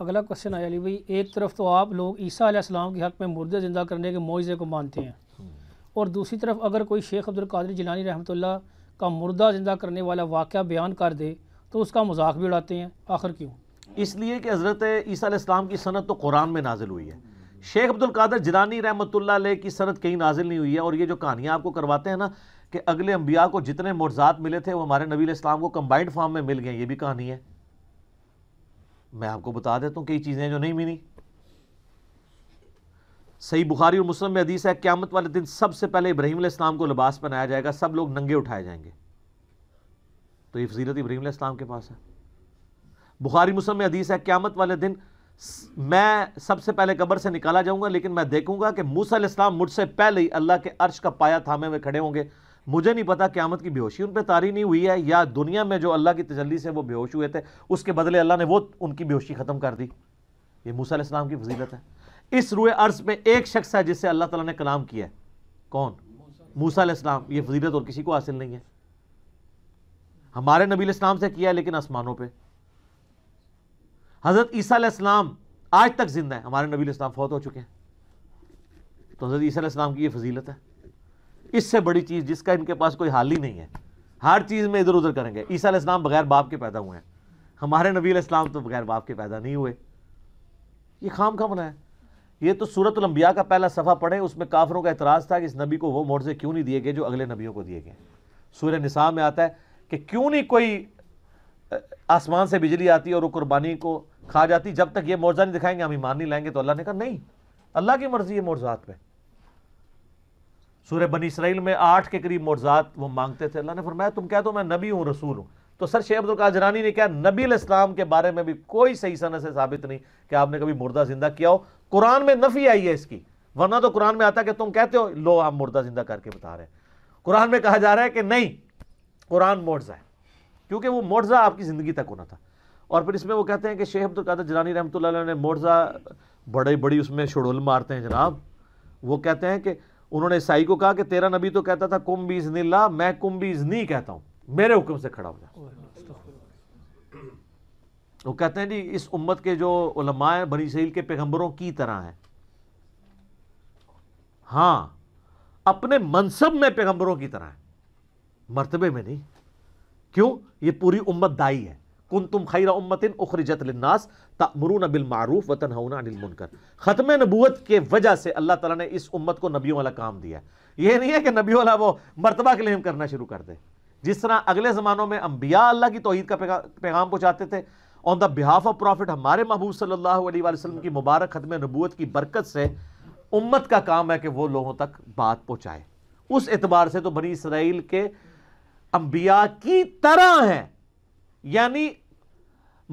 अगला क्वेश्चन आया अली भाई एक तरफ तो आप लोग ईसा आसमाम के हक़ में मुर्दे ज़िंदा करने के मुआजे को मानते हैं और दूसरी तरफ अगर कोई शेख अब्दुल कादिर जिलानी रहमतुल्ला का मुर्दा ज़िंदा करने वाला वाक़ बयान कर दे तो उसका मजाक भी उड़ाते हैं आखिर क्यों इसलिए कि हज़रत ईसीम की सनत तो कुरान में नाजिल हुई है शेख अब्दुल कादर जिलानी रहमतुल्ल की सनत कहीं नाजिल नहीं हुई है और ये जो कहानियाँ आपको करवाते हैं ना कि अगले अम्बिया को जितने मुर्जात मिले थे वो हमारे नबी इस्लाम को कम्बाइंड फार्म में मिल गए ये भी कहानी है मैं आपको बता देता हूँ कई चीज़ें जो नहीं मिली सही बुखारी और मुस्लिम में हदीस है क्यामत वाले दिन सबसे पहले इब्राहिम इस्लाम को लिबास पहनाया जाएगा सब लोग नंगे उठाए जाएंगे तो ये फजीलत इब्राहिम इस्लाम के पास है बुखारी मुस्लिम में हदीस है क्यामत वाले दिन मैं सबसे पहले कब्र से निकाला जाऊंगा लेकिन मैं देखूंगा कि मूसा इस्लाम मुझसे पहले ही अल्लाह के अर्श का पाया थामे हुए खड़े होंगे मुझे नहीं पता क्यामत की बेहोशी उन पर तारी नहीं हुई है या दुनिया में जो अल्लाह की तजल्ली से वो बेहोश हुए थे उसके बदले अल्लाह ने वो उनकी बेहोशी ख़त्म कर दी ये इस्लाम की फजीलत है इस रुए अर्ज में एक शख्स है जिससे अल्लाह तला ने कलाम किया है कौन इस्लाम ये फजीलत और किसी को हासिल नहीं है हमारे नबी इस्लाम से किया है लेकिन आसमानों पर हज़रत ईसीम आज तक जिंदा है हमारे नबी इस्लाम फौत हो चुके हैं तो हज़रत ईसीम की ये फजीलत है इससे बड़ी चीज़ जिसका इनके पास कोई हाल ही नहीं है हर चीज़ में इधर उधर करेंगे ईसा इस्लाम बगैर बाप के पैदा हुए हैं हमारे नबी इस्लाम तो बगैर बाप के पैदा नहीं हुए ये खाम खा बनाए ये तो सूरत लंबिया का पहला सफ़ा पढ़े उसमें काफरों का एतराज़ था कि इस नबी को वो मोर्जे क्यों नहीं दिए गए जो अगले नबियों को दिए गए सूर्य निसा में आता है कि क्यों नहीं कोई आसमान से बिजली आती और वो कुर्बानी को खा जाती जब तक ये मुआवजा नहीं दिखाएंगे हम ईमान नहीं लाएंगे तो अल्लाह ने कहा नहीं अल्लाह की मर्ज़ी है मोर्जात में सूर्य बनी इसराइल में आठ के करीब मोजात वो मांगते थे अल्लाह ने फरमाया तुम कह दो मैं नबी हूँ रसूल हूँ तो सर शेख अब्दुल कादिर जरानी ने कहा नबी इस्लाम के बारे में भी कोई सही सनत से साबित नहीं कि आपने कभी मुर्दा जिंदा किया हो कुरान में नफ़ी आई है इसकी वरना तो कुरान में आता कि तुम कहते हो लो आप मुर्दा जिंदा करके बता रहे हैं कुरान में कहा जा रहा है कि नहीं कुरान मोर्जा है क्योंकि वो मोर्जा आपकी ज़िंदगी तक होना था और फिर इसमें वो कहते हैं कि शेख अब्दुल कादिर जरानी रहमत ने मोर्जा बड़े बड़ी उसमें शेडुल मारते हैं जनाब वो कहते हैं कि उन्होंने साई को कहा कि तेरा नबी तो कहता था कुंभ नीला मैं कुंभ इजनी कहता हूं मेरे हुक्म से खड़ा हो जा वो कहते हैं जी इस उम्मत के जो उलमा बनी सहील के पैगंबरों की तरह है हां अपने मनसब में पैगंबरों की तरह है मरतबे में नहीं क्यों ये पूरी उम्मत दाई है कुन तुम खैर उम्मतिन उखरजत लन्नास तमरून वतन व अनिल मुनकर ख़त्म नबूत के वजह से अल्लाह ताला ने इस उम्मत को नबियों वाला काम दिया यह नहीं है कि नबी वाला वो मरतबा क्लेम करना शुरू कर दे जिस तरह अगले ज़मानों में अम्बिया अल्लाह की तोहद का पैगाम पहुँचाते थे on the behalf of prophet हमारे महबूब सल्लल्लाहु अलैहि वसल्लम की मुबारक ख़त्म नबूत की बरकत से उम्मत का काम है कि वो लोगों तक बात पहुँचाए उस एतबार से तो बनी इसराइल के अम्बिया की तरह हैं यानी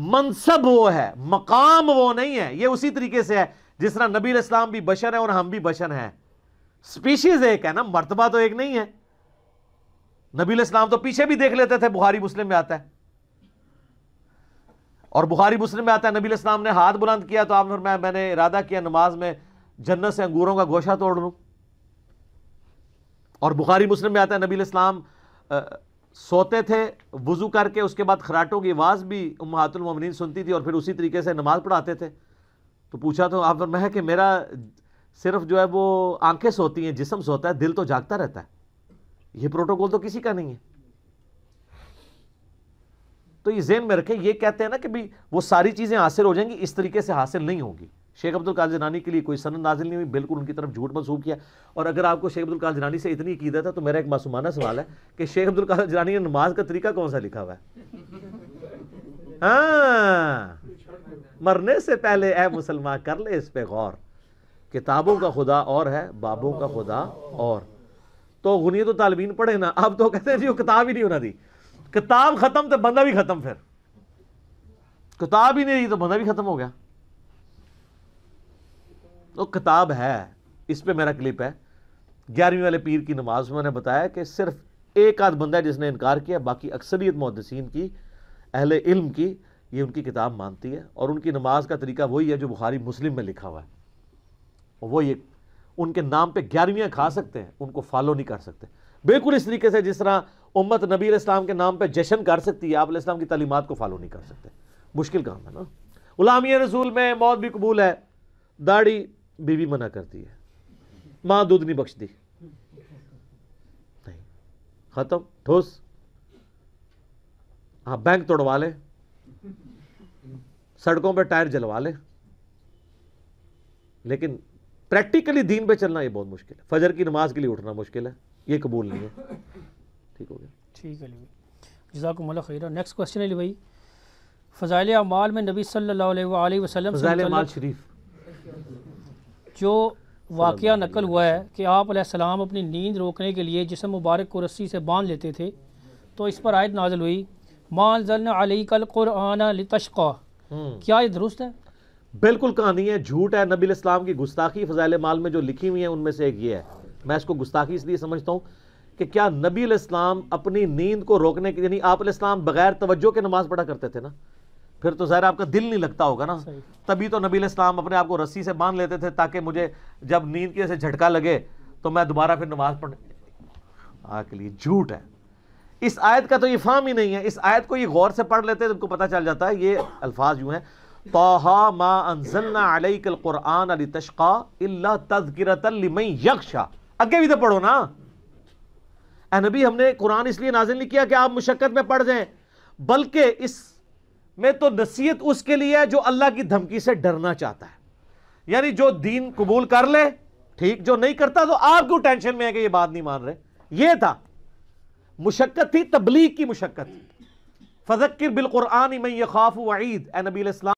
मनसब वो है मकाम वो नहीं है ये उसी तरीके से है जिस तरह नबी इस्लाम भी बशर है और हम भी बशर हैं स्पीशीज एक है ना मरतबा तो एक नहीं है नबी इस्लाम तो पीछे भी देख लेते थे बुहारी मुस्लिम में आता है और बुखारी मुस्लिम में आता है नबी इस्लाम ने हाथ बुलंद किया तो आपने मैं, मैंने इरादा किया नमाज में जन्नत से अंगूरों का गोशा तोड़ लूँ और बुखारी मुस्लिम में आता है नबी इस्लाम सोते थे वज़ू करके उसके बाद खराटों की आवाज़ भी उमहातुलममिन सुनती थी और फिर उसी तरीके से नमाज़ पढ़ाते थे तो पूछा तो आप मैं कि मेरा सिर्फ जो है वो आंखें सोती हैं जिसम सोता है दिल तो जागता रहता है ये प्रोटोकॉल तो किसी का नहीं है तो ये जेन में रखें ये कहते हैं ना कि भाई वो सारी चीज़ें हासिल हो जाएंगी इस तरीके से हासिल नहीं होगी शेख अब्दुल काल जिलानी के लिए कोई सनद नाजिल नहीं हुई बिल्कुल उनकी तरफ झूठ मसूब किया और अगर आपको शेख अब्दुल काल जिलानी से इतनी अकीदत है तो मेरा एक मासूमाना सवाल है कि शेख अब्दुल काल जिलानी ने नमाज का तरीका कौन सा लिखा हुआ है हाँ मरने से पहले ए मुसलमान कर ले इस पर गौर किताबों का खुदा और है बाबों का खुदा और तो गुनियत तो तालबीन पढ़े ना अब तो कहते हैं जी वो किताब ही नहीं होना दी किताब खत्म तो बंदा भी खत्म फिर किताब ही नहीं दी तो बंदा भी खत्म हो गया वो तो किताब है इस पर मेरा क्लिप है ग्यारहवीं वाले पीर की नमाज में मैंने बताया कि सिर्फ एक आध बंदा है जिसने इनकार किया बाकी अक्सरियत मुहदसिन की अहल इल्म की ये उनकी किताब मानती है और उनकी नमाज का तरीका वही है जो बुखारी मुस्लिम में लिखा हुआ है और वो ये उनके नाम पे ग्यारहवीं खा सकते हैं उनको फॉलो नहीं कर सकते बिल्कुल इस तरीके से जिस तरह उम्मत नबी इस्लाम के नाम पर जश्न कर सकती है आप इस्लाम की तलीमत को फॉलो नहीं कर सकते मुश्किल काम है ना गुलामी रसूल में मौत भी कबूल है दाढ़ी बीवी मना करती है माँ दूध नहीं बख्शती नहीं खत्म ठोस हाँ बैंक तोड़वा लें सड़कों पर टायर जलवा लें लेकिन प्रैक्टिकली दीन पे चलना ये बहुत मुश्किल है फजर की नमाज के लिए उठना मुश्किल है ये कबूल नहीं है ठीक हो गया ठीक है जजाकमल खैर नेक्स्ट क्वेश्चन है भाई फ़जाइल अमाल में नबी सल्लल्लाहु अलैहि वसल्लम फ़जाइल अमाल शरीफ जो वाक़ नकल हुआ है कि आप सलाम अपनी नींद रोकने के लिए जिसम मुबारक को रस्सी से बांध लेते थे तो इस पर आयत नाजल हुई मान जन अली कल क्या ये दुरुस्त है बिल्कुल कहानी है झूठ है नबी इस्लाम की गुस्ताखी फ़जाइल माल में जो लिखी हुई है उनमें से एक ये है मैं इसको गुस्ताखी इसलिए समझता हूँ कि क्या नबी इस्लाम अपनी नींद को रोकने के यानी आप बगैर तवज्जो के नमाज़ पढ़ा करते थे ना फिर तो ज़ाहिर आपका दिल नहीं लगता होगा ना तभी तो नबी इस्लाम अपने आप को रस्सी से बांध लेते थे ताकि मुझे जब नींद की ऐसे झटका लगे तो मैं दोबारा फिर नमाज पढ़ आ के लिए झूठ है इस आयत का तो ये फाम ही नहीं है इस आयत को ये गौर से पढ़ लेते हैं तो उनको पता चल जाता है ये अल्फाज यूँ हैं तोहा मा अनजलना अलैकल कुरान अली तशका इल्ला तज़किरतलिमई यक्षा अगे भी तो पढ़ो ना ए हमने कुरान इसलिए नाजिल नहीं किया कि आप मुशक्क़त में पढ़ जाएं बल्कि इस में तो नसीहत उसके लिए है जो अल्लाह की धमकी से डरना चाहता है यानी जो दीन कबूल कर ले ठीक जो नहीं करता तो आप क्यों टेंशन में है कि ये बात नहीं मान रहे ये था मुशक्क़त थी तबलीग की मुशक्क़त थी फजक्र बिलकुरान में ये खाफ वईद ए नबी